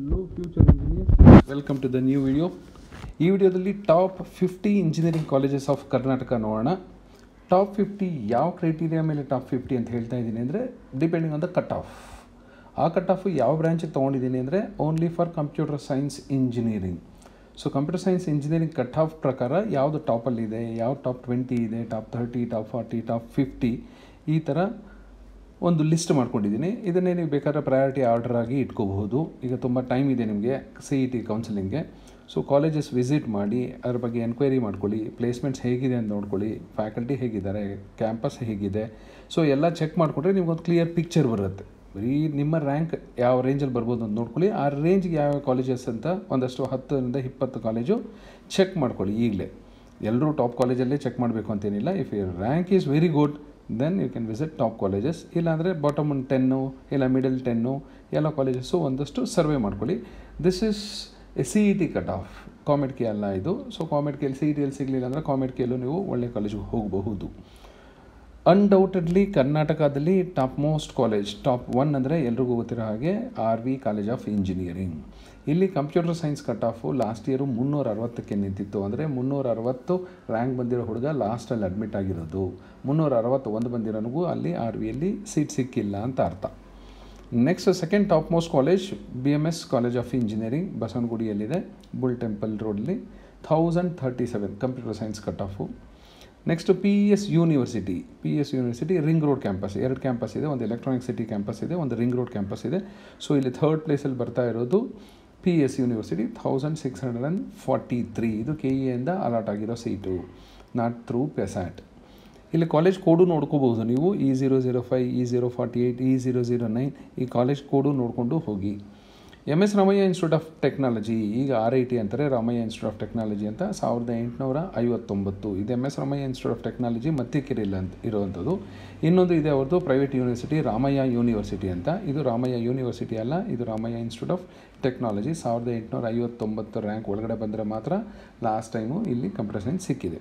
hello future engineers welcome to the new video ಈ ವಿಡಿಯೋದಲ್ಲಿ top fifty engineering colleges of Karnataka ನೋಡೋಣ top fifty ಯಾವ criteria ಮೇಲೆ top fifty ಅಂತ ಹೇಳ್ತಾ ಇದ್ದೀನಿ ಅಂದರೆ depending on the cut off ಆ ಕಟ್ ಆಫ್ ಯಾವ ಬ್ರ್ಯಾಂಚಿಗೆ ತೊಗೊಂಡಿದ್ದೀನಿ ಅಂದರೆ only for computer science engineering so computer science engineering cut off ಪ್ರಕಾರ ಯಾವುದು ಟಾಪಲ್ಲಿದೆ ಯಾವ ಟಾಪ್ ಟ್ವೆಂಟಿ ಇದೆ top thirty top forty top fifty ಈ ಥರ ಒಂದು ಲಿಸ್ಟ್ ಮಾಡ್ಕೊಂಡಿದ್ದೀನಿ ಇದನ್ನೇ ನೀವು ಬೇಕಾದ್ರೆ ಪ್ರಯಾರಿಟಿ ಆರ್ಡರ್ ಆಗಿ ಇಟ್ಕೋಬಹುದು ಈಗ ತುಂಬ ಟೈಮ್ ಇದೆ ನಿಮಗೆ ಸಿ ಇ ಟಿ ಕೌನ್ಸಿಲಿಂಗ್ಗೆ ಸೊ ಕಾಲೇಜಸ್ ವಿಸಿಟ್ ಮಾಡಿ ಅದ್ರ ಬಗ್ಗೆ ಎನ್ಕ್ವೈರಿ ಮಾಡ್ಕೊಳ್ಳಿ ಪ್ಲೇಸ್ಮೆಂಟ್ಸ್ ಹೇಗಿದೆ ಅಂತ ನೋಡ್ಕೊಳ್ಳಿ ಫ್ಯಾಕಲ್ಟಿ ಹೇಗಿದ್ದಾರೆ ಕ್ಯಾಂಪಸ್ ಹೇಗಿದೆ ಸೊ ಎಲ್ಲ ಚೆಕ್ ಮಾಡಿಕೊಂಡ್ರೆ ಒಂದು ಕ್ಲಿಯರ್ ಪಿಕ್ಚರ್ ಬರುತ್ತೆ ಬರೀ ನಿಮ್ಮ ರ್ಯಾಂಕ್ ಯಾವ ರೇಂಜಲ್ಲಿ ಬರ್ಬೋದು ಅಂತ ನೋಡ್ಕೊಳ್ಳಿ ಆ ರೇಂಜ್ಗೆ ಯಾವ ಕಾಲೇಜಸ್ ಅಂತ ಒಂದಷ್ಟು ಹತ್ತರಿಂದ ಇಪ್ಪತ್ತು ಕಾಲೇಜು ಚೆಕ್ ಮಾಡ್ಕೊಳ್ಳಿ ಈಗಲೇ ಎಲ್ಲರೂ ಟಾಪ್ ಕಾಲೇಜಲ್ಲೇ ಚೆಕ್ ಮಾಡಬೇಕು ಅಂತೇನಿಲ್ಲ if your rank is very good then you can visit top colleges ಇಲ್ಲಾಂದರೆ ಬಾಟಮ್ ಒಂದು ಟೆನ್ನು ಇಲ್ಲ ಮಿಡಲ್ ಟೆನ್ನು ಎಲ್ಲ ಕಾಲೇಜಸ್ಸು ಒಂದಷ್ಟು ಸರ್ವೆ ಮಾಡ್ಕೊಳ್ಳಿ this is a C E T cut off COMEDK ಅಲ್ಲ ಇದು ಸೊ ಕಾಮೆಡ್ ಕೆಲ್ ಸಿ ಇ ಎಲ್ಲಿ e ಸಿಗಲಿಲ್ಲ ಅಂದರೆ ಕಾಮೆಡ್ ನೀವು ಒಳ್ಳೆ ಕಾಲೇಜಿಗೆ ಹೋಗಬಹುದು ಅನ್ಡೌಟೆಡ್ಲಿ ಕರ್ನಾಟಕದಲ್ಲಿ top most college top one ಅಂದರೆ ಎಲ್ರಿಗೂ ಗೊತ್ತಿರೋ ಹಾಗೆ R V college of engineering ಇಲ್ಲಿ computer science cut off last year ಮುನ್ನೂರ ಅರವತ್ತಕ್ಕೆ ನಿಂತಿತ್ತು ಅಂದರೆ ಮುನ್ನೂರ ಅರವತ್ತು ರ್ಯಾಂಕ್ ಬಂದಿರೋ ಹುಡುಗ ಲಾಸ್ಟಲ್ಲಿ ಅಡ್ಮಿಟ್ ಆಗಿರೋದು ಮುನ್ನೂರ ಅರವತ್ತು ಒಂದು ಬಂದಿರೋನಿಗೂ ಅಲ್ಲಿ ಆರ್ ವಿಯಲ್ಲಿ ಸೀಟ್ ಸಿಕ್ಕಿಲ್ಲ ಅಂತ ಅರ್ಥ next second top most college B M S college of engineering ಬಸವನಗುಡಿಯಲ್ಲಿದೆ ಬುಲ್ ಟೆಂಪಲ್ ರೋಡಲ್ಲಿ thousand thirty seven computer science cut off next P S university P S university ring road campus ಎರಡು campus ಇದೆ ಒಂದು electronic city campus ಇದೆ ಒಂದು ring road campus ಇದೆ so ಇಲ್ಲಿ third ಪ್ಲೇಸಲ್ಲಿ ಬರ್ತಾ ಇರೋದು P S university thousand six hundred and forty three ಇದು ಕೆ ಇ e ಇಂದ ಅಲಾಟ್ ಆಗಿರೋ ಸೀಟು ನಾಟ್ ಥ್ರೂ ಪೆಸ್ಯಾಟ್ ಇಲ್ಲಿ ಕಾಲೇಜ್ ಕೋಡು ನೋಡ್ಕೋಬೋದು ನೀವು E zero zero five E zero forty eight E zero zero nine ಈ college code ನೋಡಿಕೊಂಡು ಹೋಗಿ M S Ramaiah institute of technology ಈಗ ಆರ್ ಐ ಟಿ ಅಂತಾರೆ ರಾಮಯ್ಯ ಇನ್ಸ್ಟಿಟ್ಯೂಟ್ ಆಫ್ ಟೆಕ್ನಾಲಜಿ ಅಂತ ಸಾವಿರದ ಎಂಟುನೂರ ಐವತ್ತೊಂಬತ್ತು ಇದು M S Ramaiah institute of technology ಮತ್ತಿಕೆರೆಯಲ್ಲಿ ಅಂತ ಇರುವಂಥದ್ದು ಇನ್ನೊಂದು ಇದೆ ಅವ್ರದ್ದು ಪ್ರೈವೇಟ್ ಯೂನಿವರ್ಸಿಟಿ ರಾಮಯ್ಯ ಯೂನಿವರ್ಸಿಟಿ ಅಂತ ಇದು ರಾಮಯ್ಯ ಯೂನಿವರ್ಸಿಟಿ ಅಲ್ಲ ಇದು ರಾಮಯ್ಯ ಇನ್ಸ್ಟಿಟ್ಯೂಟ್ ಆಫ್ ಟೆಕ್ನಾಲಜಿ ಸಾವಿರದ ಎಂಟುನೂರ ಐವತ್ತೊಂಬತ್ತು ರ್ಯಾಂಕ್ ಒಳಗಡೆ ಬಂದರೆ ಮಾತ್ರ ಲಾಸ್ಟ್ ಟೈಮು ಇಲ್ಲಿ ಸೈನ್ಸ್ ಸಿಕ್ಕಿದೆ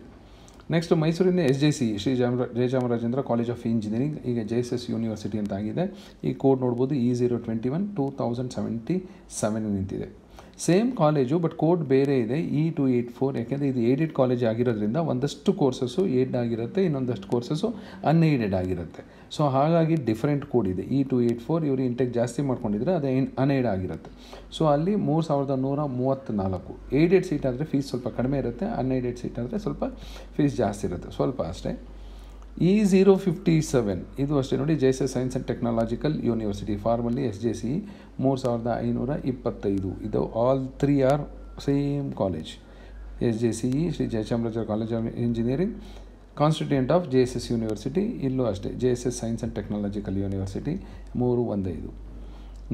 ನೆಕ್ಸ್ಟ್ ಮೈಸೂರಿನ ಎಸ್ ಜೆ ಸಿ ಶ್ರೀ ಜಾಮ ಜಯಚಾಮರಾಜೇಂದ್ರ ಕಾಲೇಜ್ ಆಫ್ ಇಂಜಿನಿಯರಿಂಗ್ ಈಗ ಜೆ ಎಸ್ ಎಸ್ ಯೂನಿವರ್ಸಿಟಿ ಅಂತ ಆಗಿದೆ ಈ ಕೋಡ್ ನೋಡ್ಬೋದು E zero twenty one two thousand seventy seven ನಿಂತಿದೆ ಸೇಮ್ ಕಾಲೇಜು ಬಟ್ ಕೋಡ್ ಬೇರೆ ಇದೆ ಇ ಟು ಏಯ್ಟ್ ಫೋರ್ ಯಾಕೆಂದರೆ ಇದು ಏಡೆಡ್ ಕಾಲೇಜ್ ಆಗಿರೋದ್ರಿಂದ ಒಂದಷ್ಟು ಕೋರ್ಸಸ್ಸು ಏಡ್ ಆಗಿರುತ್ತೆ ಇನ್ನೊಂದಷ್ಟು ಕೋರ್ಸಸ್ಸು ಅನ್ಏಡೆಡ್ ಆಗಿರುತ್ತೆ ಸೊ ಹಾಗಾಗಿ ಡಿಫ್ರೆಂಟ್ ಕೋಡ್ ಇದೆ ಇ ಟು ಏಯ್ಟ್ ಫೋರ್ ಇವರು ಇಂಟೆಕ್ ಜಾಸ್ತಿ ಮಾಡ್ಕೊಂಡಿದ್ರೆ ಅದೇ ಅನ್ಏಡ್ ಆಗಿರುತ್ತೆ ಸೊ ಅಲ್ಲಿ ಮೂರು ಸಾವಿರದ ನೂರ ಮೂವತ್ತ್ನಾಲ್ಕು ಏಡೆಡ್ ಸೀಟ್ ಆದರೆ ಫೀಸ್ ಸ್ವಲ್ಪ ಕಡಿಮೆ ಇರುತ್ತೆ ಅನ್ಏಡೆಡ್ ಸೀಟ್ ಆದರೆ ಸ್ವಲ್ಪ ಫೀಸ್ ಜಾಸ್ತಿ ಇರುತ್ತೆ ಸ್ವಲ್ಪ ಅಷ್ಟೇ ಇ ಝೀರೋ ಫಿಫ್ಟಿ ಸೆವೆನ್ ಇದು ಅಷ್ಟೇ ನೋಡಿ S science and technological university formally S J C ಮೂರು ಸಾವಿರದ ಐನೂರ ಇಪ್ಪತ್ತೈದು ಇದು all three are same college S J C E Shri Jayachamaraja college of engineering constituent of J S S university ಇಲ್ಲೂ ಅಷ್ಟೇ J S S science and technological university ಮೂರು ಒಂದೈದು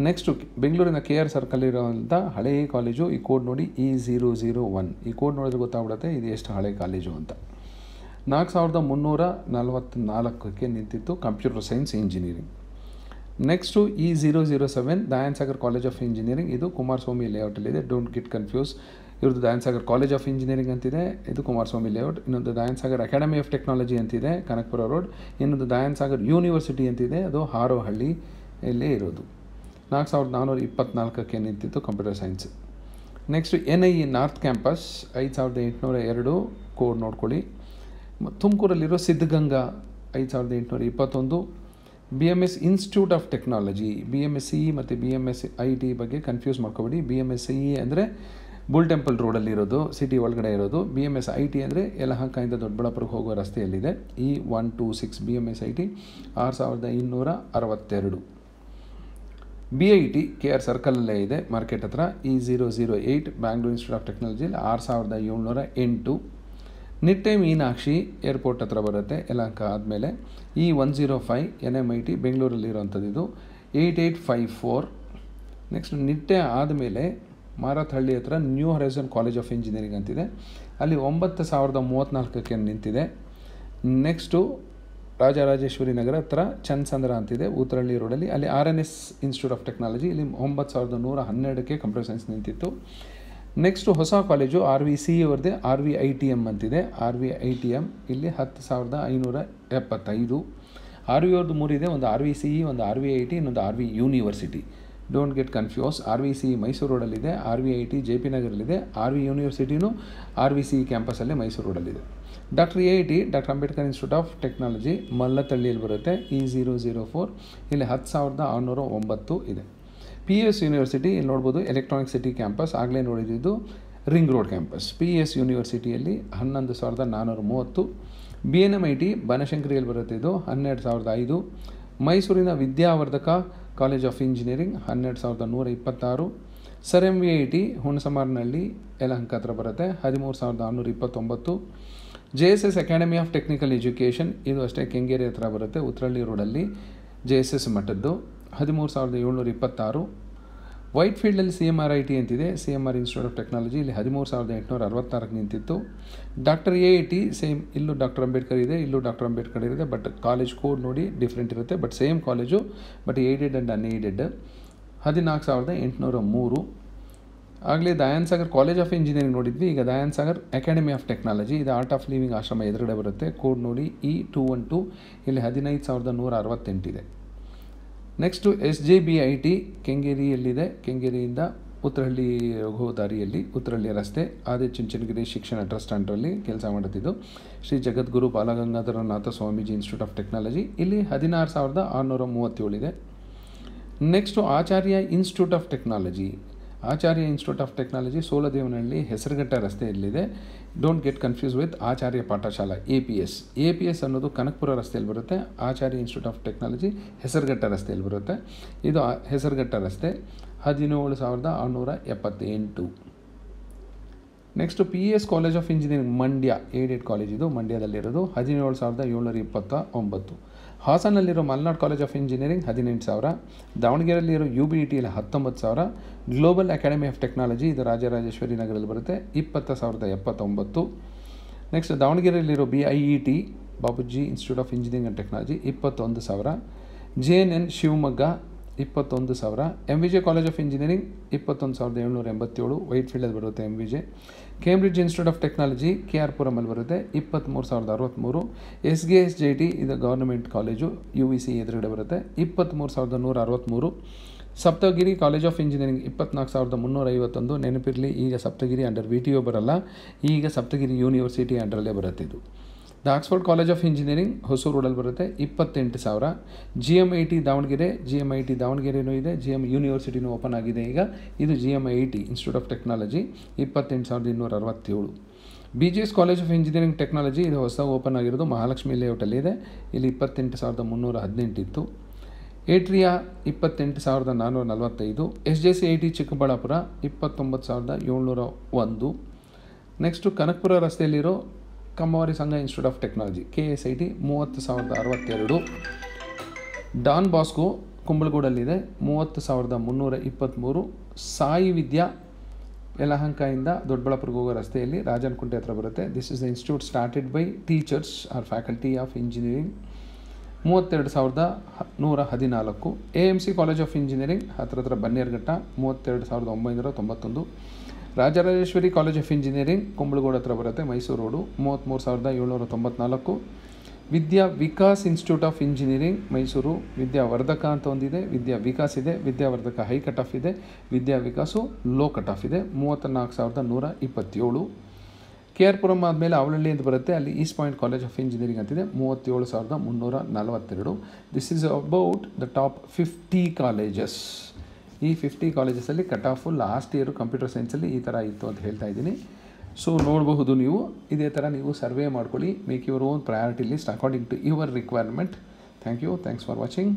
next ಬೆಂಗಳೂರಿನ ಕೆ ಆರ್ ಸರ್ಕಲ್ ಇರೋವಂಥ ಹಳೆಯ ಕಾಲೇಜು ಈ ಕೋಡ್ ನೋಡಿ E zero zero one ಈ ಕೋಡ್ ನೋಡಿದ್ರೆ ಗೊತ್ತಾಗ್ಬಿಡುತ್ತೆ ಇದು ಎಷ್ಟು ಹಳೆ ಕಾಲೇಜು ಅಂತ ನಾಲ್ಕು ಸಾವಿರದ ಮುನ್ನೂರ ನಾಲ್ಕಕ್ಕೆ ನಿಂತಿತ್ತು computer science engineering next E zero zero seven Sagar college of engineering ಇದು ಕುಮಾರಸ್ವಾಮಿ ಲೇಔಟಲ್ಲಿದೆ ಡೋಂಟ್ ಗಿಟ್ ಕನ್ಫ್ಯೂಸ್ ಇವ್ರದ್ದು ಸಾಗರ್ ಕಾಲೇಜ್ ಆಫ್ ಇಂಜಿನಿಯರಿಂಗ್ ಅಂತಿದೆ ಇದು ಕುಮಾರಸ್ವಾಮಿ ಲೇಔಟ್ ಇನ್ನೊಂದು ಸಾಗರ್ ಅಕಾಡೆಮಿ ಆಫ್ ಟೆಕ್ನಾಲಜಿ ಅಂತಿದೆ ಕನಕಪುರ ರೋಡ್ ಇನ್ನೊಂದು ಸಾಗರ್ ಯೂನಿವರ್ಸಿಟಿ ಅಂತಿದೆ ಅದು ಹಾರೋಹಳ್ಳಿ ಇಲ್ಲೇ ಇರೋದು ನಾಲ್ಕು ಸಾವಿರದ ನಾನ್ನೂರ ಇಪ್ಪತ್ನಾಲ್ಕಕ್ಕೆ ನಿಂತಿತ್ತು computer science next N I E north campus ಐದು ಸಾವಿರದ ಎಂಟುನೂರ ಎರಡು ಕೋಡ್ ನೋಡ್ಕೊಳ್ಳಿ ತುಮಕೂರಲ್ಲಿರೋ ಸಿದ್ಧಗಂಗಾ ಐದು ಸಾವಿರದ ಎಂಟುನೂರ ಇಪ್ಪತ್ತೊಂದು B M S institute of technology B M S C ಮತ್ತು B M S I T ಬಗ್ಗೆ ಕನ್ಫ್ಯೂಸ್ ಮಾಡ್ಕೋಬೇಡಿ B M S C e ಅಂದರೆ ಬುಲ್ ಟೆಂಪಲ್ ರೋಡಲ್ಲಿರೋದು ಸಿಟಿ ಒಳಗಡೆ ಇರೋದು B M S I T ಅಂದರೆ ಯಲಹಂಕದಿಂದ ದೊಡ್ಡಬಳ್ಳಾಪುರಕ್ಕೆ ಹೋಗೋ ರಸ್ತೆಯಲ್ಲಿದೆ E one two six B M S I T ಆರು ಸಾವಿರದ ಇನ್ನೂರ ಅರವತ್ತೆರಡು B I T K R ಸರ್ಕಲಲ್ಲೇ ಇದೆ ಮಾರ್ಕೆಟ್ ಹತ್ರ E zero zero eight Bangalore institute of ಟೆಕ್ನಾಲಜಿಯಲ್ಲಿ ಆರು ಸಾವಿರದ ಏಳ್ನೂರ ಎಂಟು ನಿಟ್ಟೆ ಮೀನಾಕ್ಷಿ ಏರ್ಪೋರ್ಟ್ ಹತ್ರ ಬರುತ್ತೆ ಯಲಹಂಕ ಆದಮೇಲೆ ಈ one zero oh five N M I T ಬೆಂಗಳೂರಲ್ಲಿರೋವಂಥದ್ದು ಇದು eight eight five four next Nitte ಆದಮೇಲೆ ಮಾರತ್ಹಳ್ಳಿ ಹತ್ರ new horizon college of engineering ಅಂತಿದೆ ಅಲ್ಲಿ ಒಂಬತ್ತು ಸಾವಿರದ ಮೂವತ್ತ್ನಾಲ್ಕಕ್ಕೆ ನಿಂತಿದೆ ನೆಕ್ಸ್ಟು ರಾಜರಾಜೇಶ್ವರಿ ನಗರ ಹತ್ರ ಚನ್ಸಂದ್ರ ಅಂತಿದೆ ಉತ್ತರಳ್ಳಿ ರೋಡಲ್ಲಿ ಅಲ್ಲಿ R N S institute of technology ಇಲ್ಲಿ ಒಂಬತ್ತು ಸಾವಿರದ ನೂರ ಹನ್ನೆರಡಕ್ಕೆ ಕಂಪ್ಯೂಟರ್ ಸೈನ್ಸ್ ನಿಂತಿತ್ತು ನೆಕ್ಸ್ಟು ಹೊಸ ಕಾಲೇಜು ಆರ್ ವಿ ಸಿ ಅವ್ರದ್ದೆ R V I T M ಅಂತಿದೆ R V I T M ಇಲ್ಲಿ ಹತ್ತು ಸಾವಿರದ ಐನೂರ ಎಪ್ಪತ್ತೈದು ಆರ್ ವಿ ಅವ್ರದ್ದು ಮೂರಿದೆ ಒಂದು ಆರ್ ವಿ ಸಿ ಇ ಒಂದು ಆರ್ ವಿ ಐ ಟಿ ಇನ್ನೊಂದು R V university don't get confuse R V C Mysore ರೋಡಲ್ಲಿದೆ R V I T J P ನಗರಲ್ಲಿದೆ ಆರ್ ವಿ ಯೂನಿವರ್ಸಿಟಿನೂ ಆರ್ ವಿ ಸಿ ಕ್ಯಾಂಪಸಲ್ಲೇ ಮೈಸೂರು ರೋಡಲ್ಲಿದೆ doctor A I T doctor Ambedkar institute of technology ಮಲ್ಲತಳ್ಳಿಯಲ್ಲಿ ಬರುತ್ತೆ ಇ ಜೀರೋ ಝೀರೋ ಫೋರ್ ಇಲ್ಲಿ ಹತ್ತು ಸಾವಿರದ ಆರುನೂರ ಒಂಬತ್ತು ಇದೆ ಪಿ ಎಸ್ ಯೂನಿವರ್ಸಿಟಿ ಇಲ್ಲಿ ನೋಡ್ಬೋದು ಎಲೆಕ್ಟ್ರಾನಿಕ್ ಸಿಟಿ ಕ್ಯಾಂಪಸ್ ಆಗಲೇ ನೋಡಿದ್ದು ring road campus P S ಯೂನಿವರ್ಸಿಟಿಯಲ್ಲಿ ಹನ್ನೊಂದು ಸಾವಿರದ ನಾನ್ನೂರ ಮೂವತ್ತು B N M I T ಬನಶಂಕರಿಯಲ್ಲಿ ಬರುತ್ತೆ ಇದು ಹನ್ನೆರಡು ಸಾವಿರದ ಐದು ಮೈಸೂರಿನ ವಿದ್ಯಾವರ್ಧಕ ಕಾಲೇಜ್ ಆಫ್ ಇಂಜಿನಿಯರಿಂಗ್ ಹನ್ನೆರಡು ಸಾವಿರದ ನೂರ ಇಪ್ಪತ್ತಾರು sir M V I T Hunasamaranahalli Yelahanka ಹತ್ರ ಬರುತ್ತೆ ಹದಿಮೂರು ಸಾವಿರದ ಆರುನೂರ ಇಪ್ಪತ್ತೊಂಬತ್ತು J S S academy of technical education ಇದು ಅಷ್ಟೇ ಕೆಂಗೇರಿ ಹತ್ರ ಬರುತ್ತೆ ಉತ್ರಳ್ಳಿ ರೋಡಲ್ಲಿ ಜೆ ಎಸ್ ಎಸ್ ಮಠದ್ದು ಹದಿಮೂರು ಸಾವಿರದ ಏಳ್ನೂರ ಇಪ್ಪತ್ತಾರು ವೈಟ್ ಫೀಲ್ಡಲ್ಲಿ C M R I T ಅಂತಿದೆ C M R institute of technology ಇಲ್ಲಿ ಹದಿಮೂರು ಸಾವಿರದ ಎಂಟುನೂರ ಅರವತ್ತಾರಕ್ಕೆ ನಿಂತಿತ್ತು doctor A I T same ಇಲ್ಲೂ ಡಾಕ್ಟರ್ ಅಂಬೇಡ್ಕರ್ ಇದೆ ಇಲ್ಲೂ ಡಾಕ್ಟರ್ ಅಂಬೇಡ್ಕರ್ ಇದೆ ಬಟ್ ಕಾಲೇಜ್ ಕೋಡ್ ನೋಡಿ ಡಿಫ್ರೆಂಟ್ ಇರುತ್ತೆ but same college but aided and unaided ಹದಿನಾಲ್ಕು ಸಾವಿರದ ಎಂಟುನೂರ ಮೂರು ಆಗಲೇ Dayan Sagar college of engineering ನೋಡಿದ್ವಿ ಈಗ Dayan Sagar academy of technology ಇದು ಆರ್ಟ್ ಆಫ್ ಲಿವಿಂಗ್ ಆಶ್ರಮ ಎದುರುಗಡೆ ಬರುತ್ತೆ ಕೋಡ್ ನೋಡಿ ಇ ಟೂ ಒನ್ ಟು ಇಲ್ಲಿ ಹದಿನೈದು ಸಾವಿರದ ನೂರ ಅರವತ್ತೆಂಟಿದೆ next S J B I T ಕೆಂಗೇರಿಯಲ್ಲಿದೆ ಕೆಂಗೇರಿಯಿಂದ ಉತ್ತರಹಳ್ಳಿ ಹೋಗೋ ದಾರಿಯಲ್ಲಿ ಉತ್ತರಹಳ್ಳಿ ರಸ್ತೆ ಆದಿ ಚುಂಚನಗಿರಿ ಶಿಕ್ಷಣ ಟ್ರಸ್ಟ್ ಅಂಡ್ರಲ್ಲಿ ಕೆಲಸ ಮಾಡುತ್ತಿದ್ದು Shri Jagadguru Balagangadharanatha Swamiji institute of technology ಇಲ್ಲಿ ಹದಿನಾರು ಸಾವಿರದ ಆರುನೂರ ಮೂವತ್ತೇಳಿದೆ next Acharya institute of technology Acharya institute of technology Soladevanahalli Hesaraghatta ರಸ್ತೆಯಲ್ಲಿದೆ don't get confuse with Acharya Pathashala A P S A P S ಅನ್ನೋದು ಕನಕಪುರ ರಸ್ತೆಯಲ್ಲಿ ಬರುತ್ತೆ Acharya institute of technology Hesaraghatta ರಸ್ತೆಯಲ್ಲಿ ಬರುತ್ತೆ ಇದು ಹೆಸರುಘಟ್ಟ ರಸ್ತೆ ಹದಿನೇಳು ಸಾವಿರದ ಆರುನೂರ ಎಪ್ಪತ್ತೆಂಟು next P S college of engineering Mandya aided college ಇದು ಮಂಡ್ಯದಲ್ಲಿರೋದು ಹದಿನೇಳು ಸಾವಿರದ ಏಳ್ನೂರ ಇಪ್ಪತ್ತ ಒಂಬತ್ತು ಹಾಸನಲ್ಲಿರೋ ಮಲ್ನಾಡ್ ಕಾಲೇಜ್ ಆಫ್ ಇಂಜಿನಿಯರಿಂಗ್ ಹದಿನೆಂಟು ಸಾವಿರ ದಾವಣಗೆರೆಯಲ್ಲಿರೋ ಯು ಬಿ ಇ ಟಿಯಲ್ಲಿ ಹತ್ತೊಂಬತ್ತು ಸಾವಿರ ಗ್ಲೋಬಲ್ ಅಕಾಡೆಮಿ ಆಫ್ ಟೆಕ್ನಾಲಜಿ ಇದು ರಾಜರಾಜೇಶ್ವರಿ ನಗರದಲ್ಲಿ ಬರುತ್ತೆ ಇಪ್ಪತ್ತು ಸಾವಿರದ ಎಪ್ಪತ್ತೊಂಬತ್ತು ನೆಕ್ಸ್ಟ್ ದಾವಣಗೆರೆಯಲ್ಲಿರೋ B I E T Babuji institute of engineering and technology ಇಪ್ಪತ್ತೊಂದು ಸಾವಿರ ಜೆ ಎನ್ ಎನ್ ಶಿವಮೊಗ್ಗ ಇಪ್ಪತ್ತೊಂದು ಸಾವಿರ M V J college of engineering ಇಪ್ಪತ್ತೊಂದು ಸಾವಿರದ ಏಳ್ನೂರ ಎಂಬತ್ತೇಳು ವೈಟ್ ಫೀಲ್ಡಲ್ಲಿ ಬರುತ್ತೆ M V J Cambridge institute of technology K R ಪುರಮಲ್ಲಿ ಬರುತ್ತೆ ಇಪ್ಪತ್ತ್ಮೂರು ಸಾವಿರದ ಅರವತ್ತ್ಮೂರು ಎಸ್ ಗೆ ಎಸ್ ಜೆ ಟಿ ಇದು government college U V C ಎದುರುಗಡೆ ಬರುತ್ತೆ ಇಪ್ಪತ್ತ್ಮೂರು ಸಾವಿರದ ನೂರ ಅರವತ್ತ್ಮೂರು ಸಪ್ತಗಿರಿ ಕಾಲೇಜ್ ಆಫ್ ಇಂಜಿನಿಯರಿಂಗ್ ಇಪ್ಪತ್ನಾಲ್ಕು ಸಾವಿರದ ಮುನ್ನೂರ ಐವತ್ತೊಂದು ನೆನಪಿರಲಿ ಈಗ Saptagiri under V T U ಬರಲ್ಲ ಈಗ ಸಪ್ತಗಿರಿ ಯೂನಿವರ್ಸಿಟಿ ಅಂಡರಲ್ಲೇ ಬರುತ್ತಿದ್ದು the college of engineering Hosur ರೋಡಲ್ಲಿ ಬರುತ್ತೆ ಇಪ್ಪತ್ತೆಂಟು ಸಾವಿರ G M I T Davangere G M I T ದಾವಣಗೆರೆನೂ ಇದೆ ಜಿ ಎಮ್ ಯೂನಿವರ್ಸಿಟಿನೂ ಓಪನ್ ಆಗಿದೆ ಈಗ ಇದು G M I T institute of technology ಇಪ್ಪತ್ತೆಂಟು ಸಾವಿರದ ಇನ್ನೂರ ಅರವತ್ತೇಳು B G S college of engineering technology ಇದು ಹೊಸ ಓಪನ್ ಆಗಿರೋದು ಮಹಾಲಕ್ಷ್ಮಿ ಲೇಔಟಲ್ಲಿ ಇದೆ ಇಲ್ಲಿ ಇಪ್ಪತ್ತೆಂಟು ಸಾವಿರದ ಮುನ್ನೂರ ಹದಿನೆಂಟಿತ್ತು ಏಟ್ರಿಯಾ ಇಪ್ಪತ್ತೆಂಟು ಸಾವಿರದ ನಾನ್ನೂರ ನಲವತ್ತೈದು S J C I T Chikkaballapura ಇಪ್ಪತ್ತೊಂಬತ್ತು ಸಾವಿರದ ಏಳ್ನೂರ ಒಂದು ನೆಕ್ಸ್ಟು ಕನಕ್ಪುರ ರಸ್ತೆಯಲ್ಲಿರೋ Kammavari Sangha institute of technology K S I T ಮೂವತ್ತು ಸಾವಿರದ ಅರವತ್ತೆರಡು ಡಾನ್ ಬಾಸ್ಕೋ ಕುಂಬಳಗೂಡಲ್ಲಿದೆ ಮೂವತ್ತು ಸಾವಿರದ ಮುನ್ನೂರ ಇಪ್ಪತ್ತ್ಮೂರು ಸಾಯಿ ವಿದ್ಯಾ ಯಲಹಂಕದಿಂದ ದೊಡ್ಡಬಳ್ಳಾಪುರಕ್ಕೆ ಹೋಗೋ ರಸ್ತೆಯಲ್ಲಿ ರಾಜನಕುಂಟೆ ಹತ್ರ ಬರುತ್ತೆ this is the institute started by teachers are faculty of engineering ಮೂವತ್ತೆರಡು ಸಾವಿರದ ನೂರ ಹದಿನಾಲ್ಕು A M C college of engineering ಹತ್ರ ಹತ್ರ ಬನ್ನೇರ್ಘಟ್ಟ ಮೂವತ್ತೆರಡು ಸಾವಿರದ ಒಂಬೈನೂರ ತೊಂಬತ್ತೊಂದು Rajarajeshwari college of engineering Kumbalagodu ಹತ್ರ ಬರುತ್ತೆ ಮೈಸೂರು ರೋಡು ಮೂವತ್ತ್ಮೂರು ಸಾವಿರದ ಏಳ್ನೂರ ತೊಂಬತ್ನಾಲ್ಕು Vidya Vikas institute of engineering Mysuru Vidyavardhaka ಅಂತ ಒಂದಿದೆ ವಿದ್ಯಾ ವಿಕಾಸ್ ಇದೆ ವಿದ್ಯಾವರ್ಧಕ ಹೈ ಕಟ್ ಆಫ್ ಇದೆ Vidya Vikas low cut off ಇದೆ ಮೂವತ್ತ ನಾಲ್ಕು ಸಾವಿರದ ನೂರ ಇಪ್ಪತ್ತೇಳು ಕೆ ಆರ್ ಪುರಂ ಆದಮೇಲೆ ಅವಳಳ್ಳಿ ಅಂತ ಬರುತ್ತೆ ಅಲ್ಲಿ east point college of engineering ಅಂತಿದೆ ಮೂವತ್ತೇಳು ಸಾವಿರದ ಮುನ್ನೂರ ನಲವತ್ತೆರಡು this is about the top fifty colleges ಈ ಫಿಫ್ಟಿ ಕಾಲೇಜಸಲ್ಲಿ cut off last year computer ಸೈನ್ಸಲ್ಲಿ ಈ ಥರ ಇತ್ತು ಅಂತ ಹೇಳ್ತಾ ಇದ್ದೀನಿ ಸೊ ನೋಡಬಹುದು ನೀವು ಇದೇ ಥರ ನೀವು ಸರ್ವೆ ಮಾಡ್ಕೊಳ್ಳಿ make your own priority list according to your requirement thank you thanks for watching